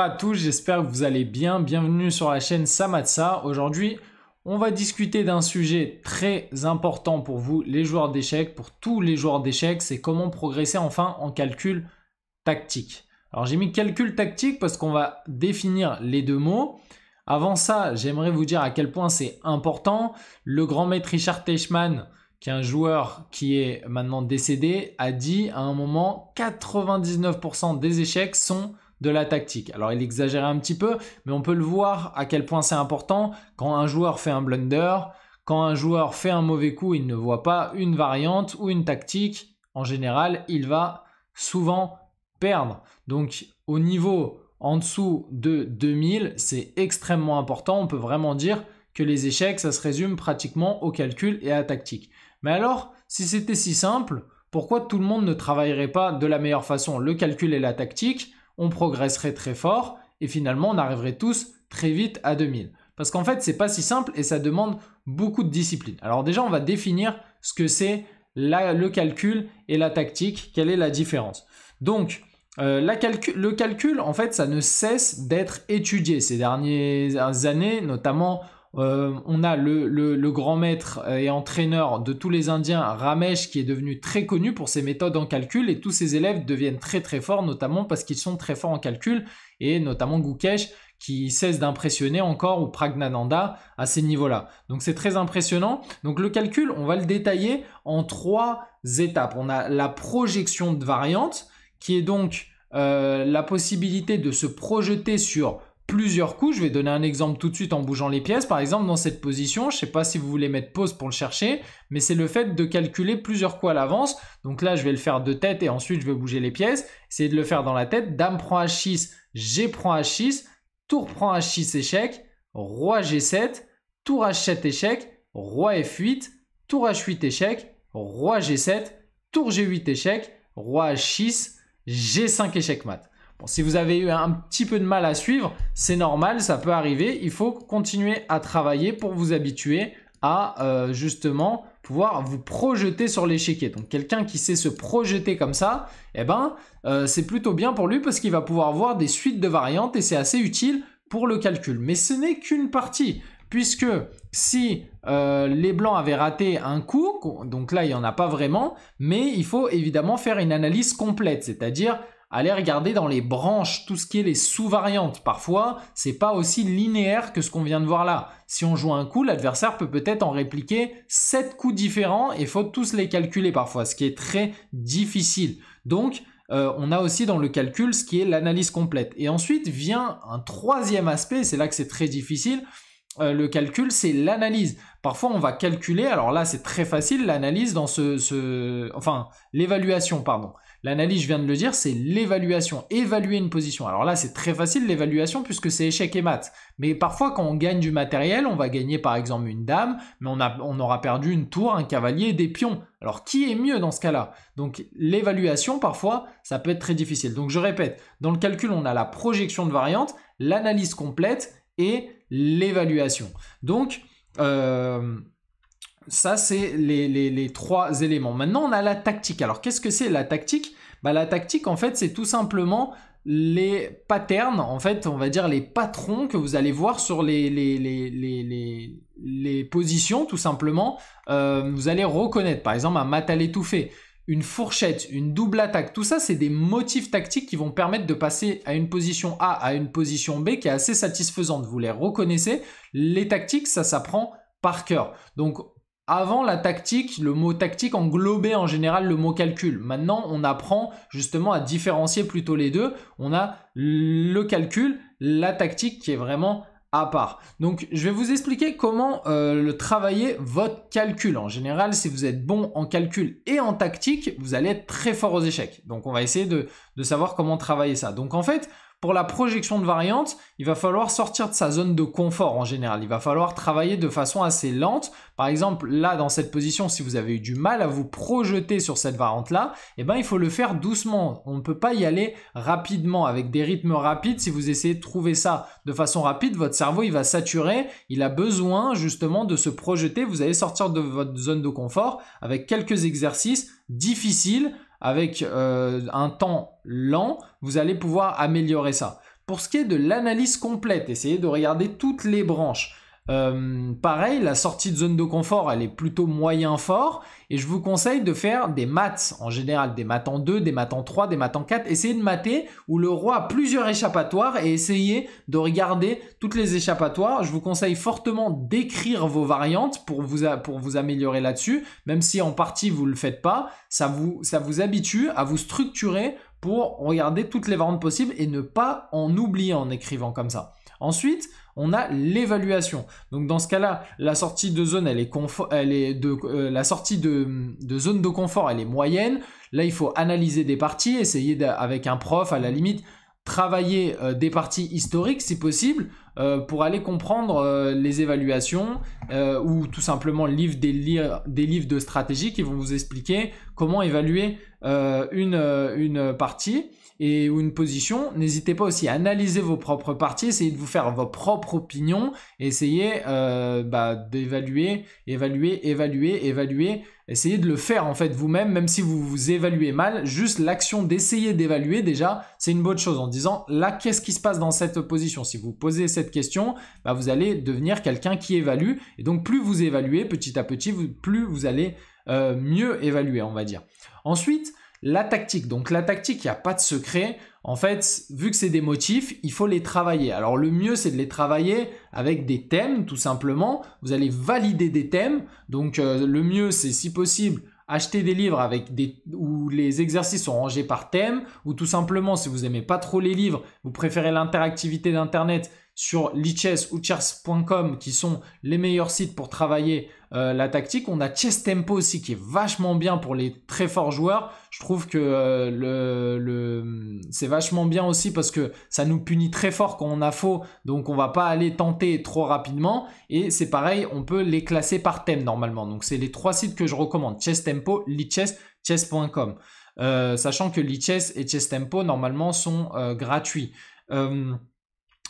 à tous, j'espère que vous allez bien. Bienvenue sur la chaîne Samatsa. Aujourd'hui, on va discuter d'un sujet très important pour vous, les joueurs d'échecs, pour tous les joueurs d'échecs, c'est comment progresser enfin en calcul tactique. Alors j'ai mis calcul tactique parce qu'on va définir les deux mots. Avant ça, j'aimerais vous dire à quel point c'est important. Le grand maître Richard Teichmann, qui est un joueur qui est maintenant décédé, a dit à un moment 99% des échecs sont de la tactique. Alors il exagérait un petit peu, mais on peut le voir à quel point c'est important quand un joueur fait un blunder, quand un joueur fait un mauvais coup, il ne voit pas une variante ou une tactique. En général, il va souvent perdre. Donc au niveau en dessous de 2000, c'est extrêmement important. On peut vraiment dire que les échecs, ça se résume pratiquement au calcul et à la tactique. Mais alors, si c'était si simple, pourquoi tout le monde ne travaillerait pas de la meilleure façon le calcul et la tactique on progresserait très fort et finalement on arriverait tous très vite à 2000. Parce qu'en fait, c'est pas si simple et ça demande beaucoup de discipline. Alors déjà, on va définir ce que c'est le calcul et la tactique, quelle est la différence. Donc, euh, le calcul, en fait, ça ne cesse d'être étudié ces dernières années, notamment euh, on a le, grand maître euh, et entraîneur de tous les Indiens, Ramesh, qui est devenu très connu pour ses méthodes en calcul et tous ses élèves deviennent très très forts, notamment parce qu'ils sont très forts en calcul et notamment Gukesh qui cesse d'impressionner encore ou Pragnananda à ces niveaux-là. Donc c'est très impressionnant. Donc le calcul, on va le détailler en trois étapes. On a la projection de variantes qui est donc euh, la possibilité de se projeter sur plusieurs coups. Je vais donner un exemple tout de suite en bougeant les pièces. Par exemple, dans cette position, je ne sais pas si vous voulez mettre pause pour le chercher, mais c'est le fait de calculer plusieurs coups à l'avance. Donc là, je vais le faire de tête et ensuite je vais bouger les pièces. Essayez de le faire dans la tête. Dame prend H6, G prend H6, Tour prend H6 échec, Roi G7, Tour H7 échec, Roi F8, Tour H8 échec, Roi G7, Tour G8 échec, Roi H6, G5 échec mat si vous avez eu un petit peu de mal à suivre, c'est normal, ça peut arriver. Il faut continuer à travailler pour vous habituer à euh, justement pouvoir vous projeter sur l'échiquier. Donc quelqu'un qui sait se projeter comme ça, eh ben euh, c'est plutôt bien pour lui parce qu'il va pouvoir voir des suites de variantes et c'est assez utile pour le calcul. Mais ce n'est qu'une partie puisque si euh, les blancs avaient raté un coup, donc là il n'y en a pas vraiment, mais il faut évidemment faire une analyse complète, c'est-à-dire Aller regarder dans les branches tout ce qui est les sous-variantes. Parfois, c'est pas aussi linéaire que ce qu'on vient de voir là. Si on joue un coup, l'adversaire peut peut-être en répliquer sept coups différents et faut tous les calculer parfois, ce qui est très difficile. Donc, euh, on a aussi dans le calcul ce qui est l'analyse complète. Et ensuite vient un troisième aspect, c'est là que c'est très difficile, euh, le calcul, c'est l'analyse. Parfois, on va calculer, alors là, c'est très facile, l'analyse dans ce, enfin, l'évaluation, pardon. L'analyse, je viens de le dire, c'est l'évaluation, évaluer une position. Alors là, c'est très facile l'évaluation puisque c'est échec et mat. Mais parfois, quand on gagne du matériel, on va gagner par exemple une dame, mais on, a, on aura perdu une tour, un cavalier des pions. Alors qui est mieux dans ce cas-là Donc l'évaluation, parfois, ça peut être très difficile. Donc je répète, dans le calcul, on a la projection de variantes, l'analyse complète et l'évaluation. Donc, euh, ça, c'est les, trois éléments. Maintenant, on a la tactique. Alors, qu'est-ce que c'est la tactique bah, La tactique, en fait, c'est tout simplement les patterns, en fait, on va dire les patrons que vous allez voir sur les, positions, tout simplement, euh, vous allez reconnaître. Par exemple, un matal étouffé une fourchette, une double attaque, tout ça, c'est des motifs tactiques qui vont permettre de passer à une position A, à une position B qui est assez satisfaisante. Vous les reconnaissez. Les tactiques, ça s'apprend par cœur. Donc, avant la tactique, le mot tactique englobait en général le mot calcul. Maintenant, on apprend justement à différencier plutôt les deux. On a le calcul, la tactique qui est vraiment à part. Donc je vais vous expliquer comment euh, le travailler votre calcul. En général, si vous êtes bon en calcul et en tactique, vous allez être très fort aux échecs. Donc on va essayer de, de savoir comment travailler ça. Donc en fait, pour la projection de variante, il va falloir sortir de sa zone de confort en général. Il va falloir travailler de façon assez lente. Par exemple, là, dans cette position, si vous avez eu du mal à vous projeter sur cette variante-là, eh ben, il faut le faire doucement. On ne peut pas y aller rapidement, avec des rythmes rapides. Si vous essayez de trouver ça de façon rapide, votre cerveau, il va saturer. Il a besoin, justement, de se projeter. Vous allez sortir de votre zone de confort avec quelques exercices difficiles avec euh, un temps lent, vous allez pouvoir améliorer ça. Pour ce qui est de l'analyse complète, essayez de regarder toutes les branches. Euh, pareil, la sortie de zone de confort, elle est plutôt moyen fort. Et je vous conseille de faire des maths en général, des maths en 2, des maths en 3, des maths en 4. Essayez de mater où le roi a plusieurs échappatoires et essayez de regarder toutes les échappatoires. Je vous conseille fortement d'écrire vos variantes pour vous, pour vous améliorer là-dessus. Même si en partie vous ne le faites pas, ça vous, ça vous habitue à vous structurer pour regarder toutes les variantes possibles et ne pas en oublier en écrivant comme ça. Ensuite, on a l'évaluation. Donc dans ce cas-là, la sortie de zone, elle est, de, euh, la sortie de, zone de confort, elle est moyenne. Là, il faut analyser des parties, essayer avec un prof à la limite travailler euh, des parties historiques si possible euh, pour aller comprendre les évaluations ou tout simplement lire des, livres de stratégie qui vont vous expliquer comment évaluer une partie et, ou une position, n'hésitez pas aussi à analyser vos propres parties, essayez de vous faire vos propres opinions, essayez euh, bah, d'évaluer, évaluer, évaluer, évaluer, essayez de le faire en fait vous-même, même si vous vous évaluez mal, juste l'action d'essayer d'évaluer déjà, c'est une bonne chose en disant là, qu'est-ce qui se passe dans cette position Si vous posez cette question, bah, vous allez devenir quelqu'un qui évalue, et donc plus vous évaluez petit à petit, plus vous allez euh, mieux évaluer, on va dire. Ensuite, la tactique, donc la tactique, il n'y a pas de secret. En fait, vu que c'est des motifs, il faut les travailler. Alors le mieux, c'est de les travailler avec des thèmes, tout simplement. Vous allez valider des thèmes. Donc euh, le mieux, c'est si possible acheter des livres avec des, où les exercices sont rangés par thème, ou tout simplement, si vous n'aimez pas trop les livres, vous préférez l'interactivité d'Internet, sur lichess ou chess.com qui sont les meilleurs sites pour travailler euh, la tactique. On a Chess Tempo aussi qui est vachement bien pour les très forts joueurs. Je trouve que euh, le, c'est vachement bien aussi parce que ça nous punit très fort quand on a faux, donc on va pas aller tenter trop rapidement. Et c'est pareil, on peut les classer par thème normalement. Donc c'est les trois sites que je recommande Chess Tempo, Lichess, Chess.com. Euh, sachant que Lichess et Chess Tempo normalement sont gratuits.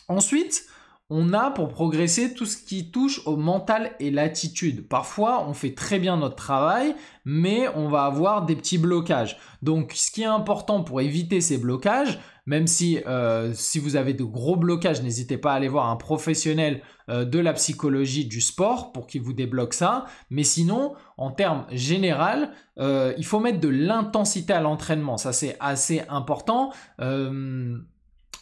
Ensuite, on a pour progresser tout ce qui touche au mental et l'attitude. Parfois, on fait très bien notre travail, mais on va avoir des petits blocages. Donc, ce qui est important pour éviter ces blocages, même si euh, si vous avez de gros blocages, n'hésitez pas à aller voir un professionnel euh, de la psychologie du sport pour qu'il vous débloque ça. Mais sinon, en termes général, euh, il faut mettre de l'intensité à l'entraînement. Ça, c'est assez important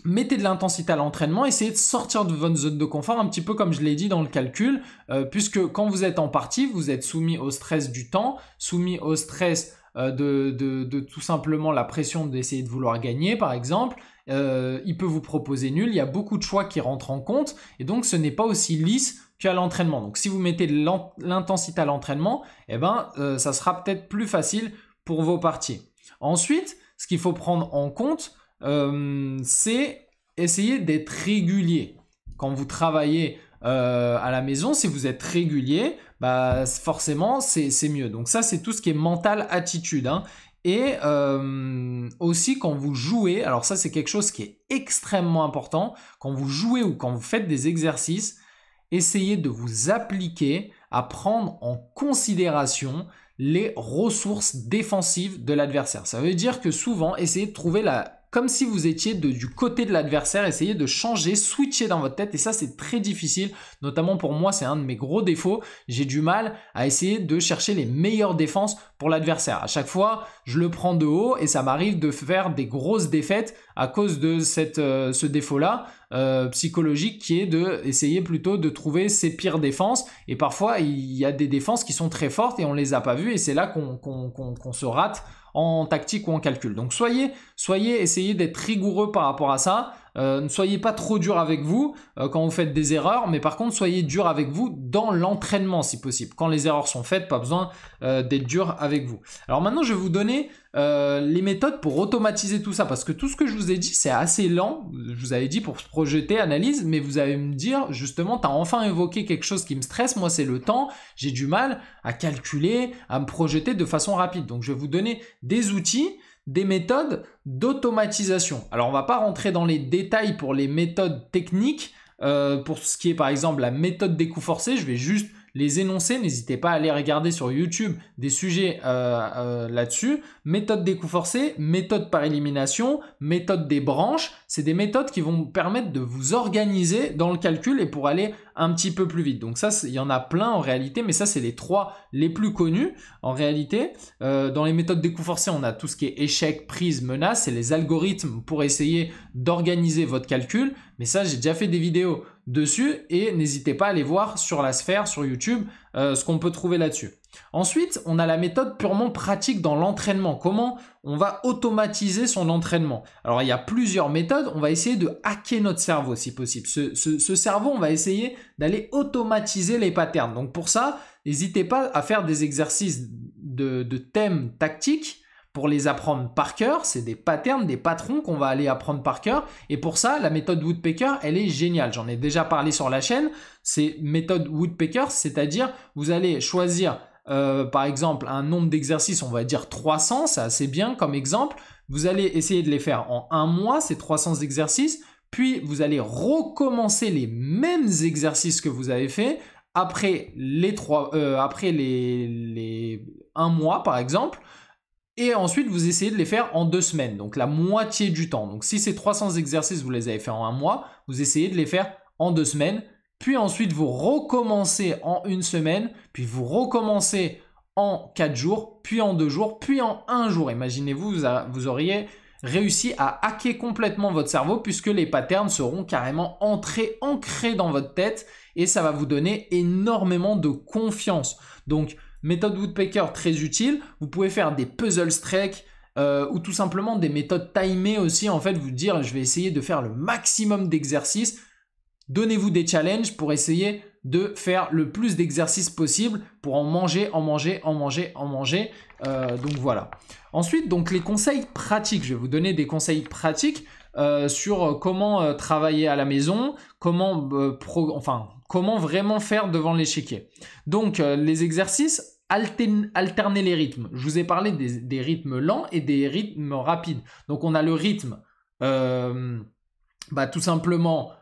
mettez de l'intensité à l'entraînement, essayez de sortir de votre zone de confort, un petit peu comme je l'ai dit dans le calcul, euh, puisque quand vous êtes en partie, vous êtes soumis au stress du temps, soumis au stress euh, de, tout simplement la pression d'essayer de vouloir gagner, par exemple. Euh, il peut vous proposer nul, il y a beaucoup de choix qui rentrent en compte, et donc ce n'est pas aussi lisse qu'à l'entraînement. Donc si vous mettez de l'intensité à l'entraînement, eh ben, ça sera peut-être plus facile pour vos parties. Ensuite, ce qu'il faut prendre en compte, euh, c'est essayer d'être régulier. Quand vous travaillez euh, à la maison, si vous êtes régulier, bah, forcément, c'est mieux. Donc ça, c'est tout ce qui est mental attitude. Hein. Et euh, aussi quand vous jouez, alors ça c'est quelque chose qui est extrêmement important, quand vous jouez ou quand vous faites des exercices, essayez de vous appliquer à prendre en considération les ressources défensives de l'adversaire. Ça veut dire que souvent, essayez de trouver la comme si vous étiez du côté de l'adversaire, essayez de changer, switcher dans votre tête, et ça c'est très difficile, notamment pour moi c'est un de mes gros défauts, j'ai du mal à essayer de chercher les meilleures défenses pour l'adversaire. À chaque fois, je le prends de haut, et ça m'arrive de faire des grosses défaites à cause de euh, ce défaut-là, euh, psychologique qui est de essayer plutôt de trouver ses pires défenses et parfois il y a des défenses qui sont très fortes et on ne les a pas vues et c'est là qu'on se rate en tactique ou en calcul. Donc soyez, soyez, essayez d'être rigoureux par rapport à ça. Euh, ne soyez pas trop dur avec vous euh, quand vous faites des erreurs, mais par contre, soyez dur avec vous dans l'entraînement si possible. Quand les erreurs sont faites, pas besoin euh, d'être dur avec vous. Alors maintenant, je vais vous donner les méthodes pour automatiser tout ça, parce que tout ce que je vous ai dit, c'est assez lent. Je vous avais dit pour se projeter, analyse, mais vous allez me dire, justement, tu as enfin évoqué quelque chose qui me stresse. Moi, c'est le temps. J'ai du mal à calculer, à me projeter de façon rapide. Donc, je vais vous donner des outils des méthodes d'automatisation. Alors on ne va pas rentrer dans les détails pour les méthodes techniques, euh, pour ce qui est par exemple la méthode des coups forcés, je vais juste les énoncer, n'hésitez pas à aller regarder sur YouTube des sujets euh, euh, là-dessus. Méthode des coups forcés, méthode par élimination, méthode des branches, c'est des méthodes qui vont vous permettre de vous organiser dans le calcul et pour aller un petit peu plus vite. Donc ça, il y en a plein en réalité, mais ça, c'est les trois les plus connus en réalité. Euh, dans les méthodes des coups forcés, on a tout ce qui est échec, prise, menace et les algorithmes pour essayer d'organiser votre calcul. Mais ça, j'ai déjà fait des vidéos dessus et n'hésitez pas à les voir sur la sphère, sur YouTube. Euh, ce qu'on peut trouver là-dessus. Ensuite, on a la méthode purement pratique dans l'entraînement. Comment on va automatiser son entraînement Alors, il y a plusieurs méthodes. On va essayer de hacker notre cerveau, si possible. Ce, cerveau, on va essayer d'aller automatiser les patterns. Donc, pour ça, n'hésitez pas à faire des exercices de, de thèmes tactiques pour les apprendre par cœur, c'est des patterns, des patrons qu'on va aller apprendre par cœur. Et pour ça, la méthode Woodpecker, elle est géniale. J'en ai déjà parlé sur la chaîne. C'est méthode Woodpecker, c'est-à-dire vous allez choisir euh, par exemple un nombre d'exercices, on va dire 300, c'est assez bien comme exemple. Vous allez essayer de les faire en un mois, ces 300 exercices. Puis vous allez recommencer les mêmes exercices que vous avez fait après les trois, euh, après les, les un mois par exemple. Et ensuite, vous essayez de les faire en deux semaines, donc la moitié du temps. Donc si ces 300 exercices, vous les avez fait en un mois, vous essayez de les faire en deux semaines. Puis ensuite, vous recommencez en une semaine, puis vous recommencez en quatre jours, puis en deux jours, puis en un jour. Imaginez-vous, vous, auriez réussi à hacker complètement votre cerveau puisque les patterns seront carrément entrés, ancrés dans votre tête et ça va vous donner énormément de confiance. Donc, Méthode Woodpecker très utile. Vous pouvez faire des puzzle strikes euh, ou tout simplement des méthodes timées aussi. En fait, vous dire je vais essayer de faire le maximum d'exercices. Donnez-vous des challenges pour essayer de faire le plus d'exercices possible pour en manger, en manger, en manger, en manger. Euh, donc voilà. Ensuite, donc les conseils pratiques. Je vais vous donner des conseils pratiques euh, sur comment travailler à la maison, comment, enfin, comment vraiment faire devant l'échiquier. Donc les exercices alterner les rythmes. Je vous ai parlé des, rythmes lents et des rythmes rapides. Donc on a le rythme, euh, bah, tout simplement,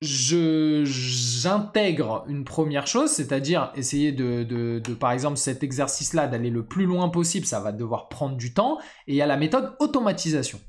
j'intègre une première chose, c'est-à-dire essayer de, de, par exemple, cet exercice-là, d'aller le plus loin possible, ça va devoir prendre du temps, et il y a la méthode automatisation.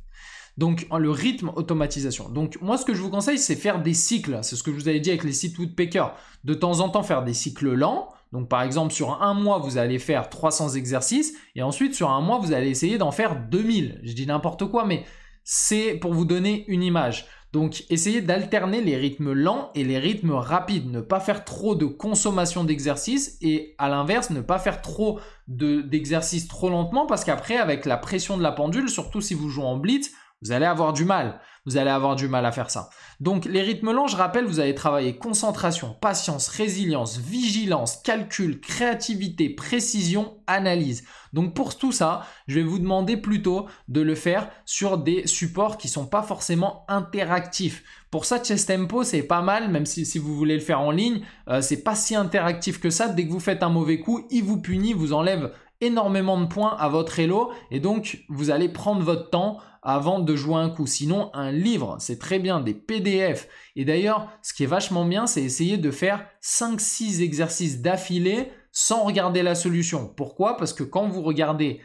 Donc le rythme automatisation. Donc moi ce que je vous conseille c'est faire des cycles. C'est ce que je vous avais dit avec les sites Woodpecker. De temps en temps faire des cycles lents, donc par exemple, sur un mois, vous allez faire 300 exercices et ensuite sur un mois, vous allez essayer d'en faire 2000. Je dis n'importe quoi, mais c'est pour vous donner une image. Donc essayez d'alterner les rythmes lents et les rythmes rapides, ne pas faire trop de consommation d'exercices et à l'inverse ne pas faire trop d'exercices trop lentement parce qu'après avec la pression de la pendule, surtout si vous jouez en blitz, vous allez avoir du mal vous allez avoir du mal à faire ça. Donc les rythmes longs, je rappelle, vous allez travailler concentration, patience, résilience, vigilance, calcul, créativité, précision, analyse. Donc pour tout ça, je vais vous demander plutôt de le faire sur des supports qui ne sont pas forcément interactifs. Pour ça, Chess Tempo, c'est pas mal, même si, vous voulez le faire en ligne, ce euh, c'est pas si interactif que ça. Dès que vous faites un mauvais coup, il vous punit, vous enlève énormément de points à votre elo et donc vous allez prendre votre temps avant de jouer un coup. Sinon, un livre, c'est très bien, des PDF. Et d'ailleurs, ce qui est vachement bien, c'est essayer de faire 5-6 exercices d'affilée sans regarder la solution. Pourquoi Parce que quand vous regardez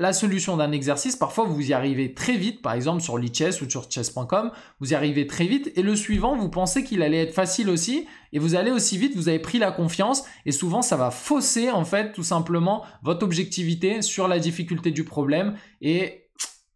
la solution d'un exercice, parfois vous y arrivez très vite, par exemple sur l'e-chess ou sur chess.com, vous y arrivez très vite et le suivant, vous pensez qu'il allait être facile aussi et vous allez aussi vite, vous avez pris la confiance et souvent ça va fausser en fait tout simplement votre objectivité sur la difficulté du problème et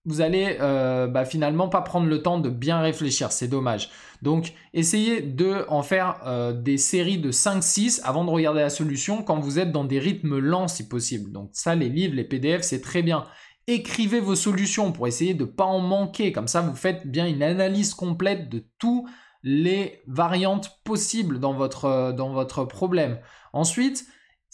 vous allez euh, bah, finalement pas prendre le temps de bien réfléchir, c'est dommage. Donc essayez de en faire euh, des séries de 5-6 avant de regarder la solution quand vous êtes dans des rythmes lents si possible. Donc ça, les livres, les PDF, c'est très bien. Écrivez vos solutions pour essayer de ne pas en manquer. Comme ça, vous faites bien une analyse complète de toutes les variantes possibles dans votre, euh, dans votre problème. Ensuite,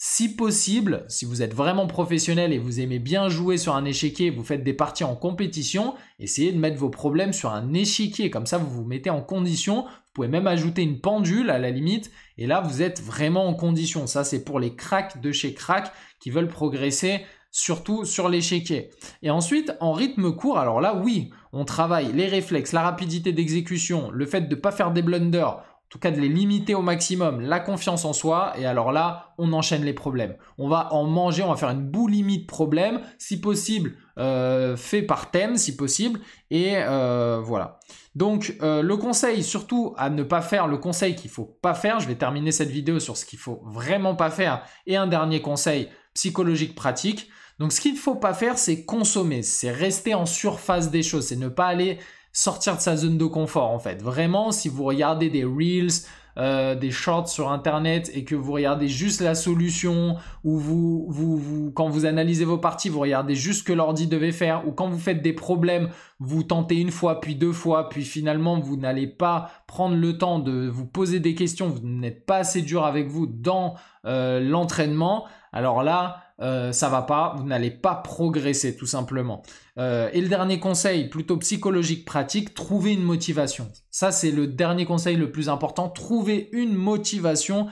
si possible, si vous êtes vraiment professionnel et vous aimez bien jouer sur un échiquier, vous faites des parties en compétition, essayez de mettre vos problèmes sur un échiquier, comme ça vous vous mettez en condition, vous pouvez même ajouter une pendule à la limite, et là vous êtes vraiment en condition. Ça c'est pour les cracks de chez crack qui veulent progresser surtout sur l'échiquier. Et ensuite, en rythme court, alors là oui, on travaille les réflexes, la rapidité d'exécution, le fait de ne pas faire des blunders, en tout cas de les limiter au maximum, la confiance en soi, et alors là, on enchaîne les problèmes. On va en manger, on va faire une boulimie de problèmes, si possible, euh, fait par thème, si possible, et euh, voilà. Donc euh, le conseil, surtout à ne pas faire, le conseil qu'il faut pas faire, je vais terminer cette vidéo sur ce qu'il faut vraiment pas faire, et un dernier conseil psychologique pratique. Donc ce qu'il ne faut pas faire, c'est consommer, c'est rester en surface des choses, c'est ne pas aller sortir de sa zone de confort en fait. Vraiment, si vous regardez des reels, euh, des shorts sur internet et que vous regardez juste la solution ou vous, vous, quand vous analysez vos parties vous regardez juste ce que l'ordi devait faire ou quand vous faites des problèmes vous tentez une fois puis deux fois puis finalement vous n'allez pas prendre le temps de vous poser des questions vous n'êtes pas assez dur avec vous dans euh, l'entraînement alors là ça euh, ça va pas, vous n'allez pas progresser tout simplement. Euh, et le dernier conseil, plutôt psychologique pratique, trouver une motivation. Ça, c'est le dernier conseil le plus important, trouver une motivation.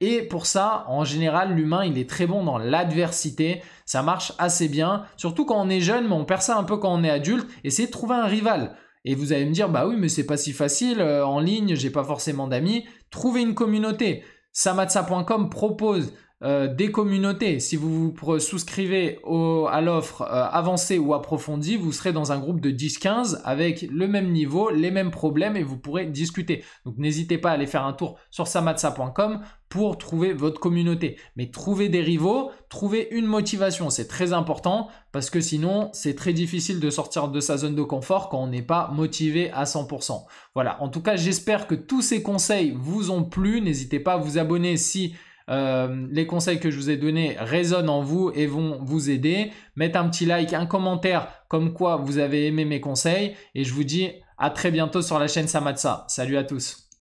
Et pour ça, en général, l'humain, il est très bon dans l'adversité. Ça marche assez bien, surtout quand on est jeune, mais on perd ça un peu quand on est adulte. Essayez de trouver un rival. Et vous allez me dire, bah oui, mais c'est pas si facile, euh, en ligne, j'ai pas forcément d'amis. Trouvez une communauté. Samatsa.com propose euh, des communautés. Si vous vous souscrivez à l'offre euh, avancée ou approfondie, vous serez dans un groupe de 10-15 avec le même niveau, les mêmes problèmes et vous pourrez discuter. Donc n'hésitez pas à aller faire un tour sur samatsa.com pour trouver votre communauté. Mais trouver des rivaux, trouver une motivation, c'est très important parce que sinon, c'est très difficile de sortir de sa zone de confort quand on n'est pas motivé à 100%. Voilà, en tout cas, j'espère que tous ces conseils vous ont plu. N'hésitez pas à vous abonner si euh, les conseils que je vous ai donnés résonnent en vous et vont vous aider. Mettez un petit like, un commentaire comme quoi vous avez aimé mes conseils et je vous dis à très bientôt sur la chaîne Samatsa. Salut à tous.